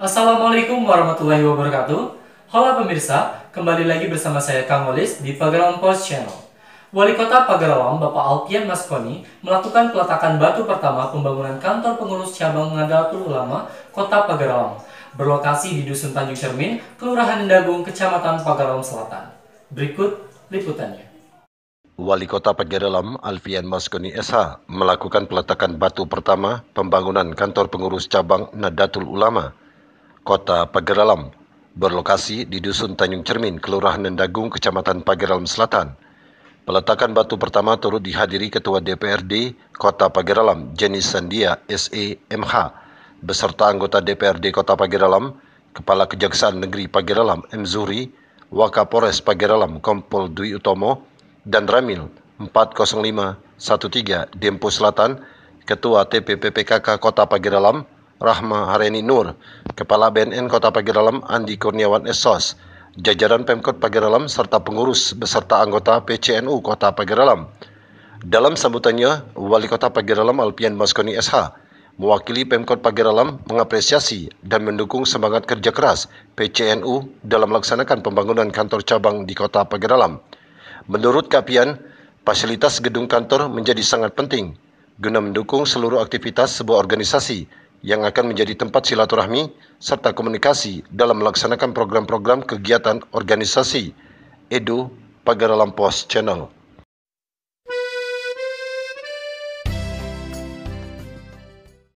Assalamualaikum warahmatullahi wabarakatuh. Halo pemirsa, kembali lagi bersama saya Kang Olis di Pagarawang Post Channel. Wali Kota Pagarawang Bapak Alpian Maskoni melakukan peletakan batu pertama pembangunan kantor pengurus cabang Nadatul Ulama Kota Pagarawang berlokasi di Dusun Tanjung Cermin, Kelurahan Dagung, Kecamatan Pagarawang Selatan. Berikut liputannya. Wali Kota Pagerelam Alfian Maskoni SH melakukan peletakan batu pertama pembangunan kantor pengurus cabang Nadatul Ulama Kota Pageralam, berlokasi di Dusun Tanjung Cermin, Kelurahan Nendagung, Kecamatan Pageralam Selatan. Peletakan batu pertama turut dihadiri Ketua DPRD Kota Pageralam, Jenis Sandia, SEMH, beserta anggota DPRD Kota Pageralam, Kepala Kejaksaan Negeri Pageralam, M. Zuri, Wakapores Pageralam, Kompol Dwi Utomo, dan Ramil 40513 Dempo Selatan, Ketua TPPPKK Kota Pageralam, Rahma Hareni Nur, Kepala BNN Kota Pagiralam Andi Kurniawan Esos, jajaran Pemkot Pagiralam serta pengurus beserta anggota PCNU Kota Pagiralam. Dalam sambutannya, Wali Kota Pagiralam Alpian Maskoni SH mewakili Pemkot Pageralam mengapresiasi dan mendukung semangat kerja keras PCNU dalam melaksanakan pembangunan kantor cabang di kota Pageralam. Menurut Kapian, fasilitas gedung kantor menjadi sangat penting guna mendukung seluruh aktivitas sebuah organisasi yang akan menjadi tempat silaturahmi serta komunikasi dalam melaksanakan program-program kegiatan organisasi Edu Pagar Lampos Channel.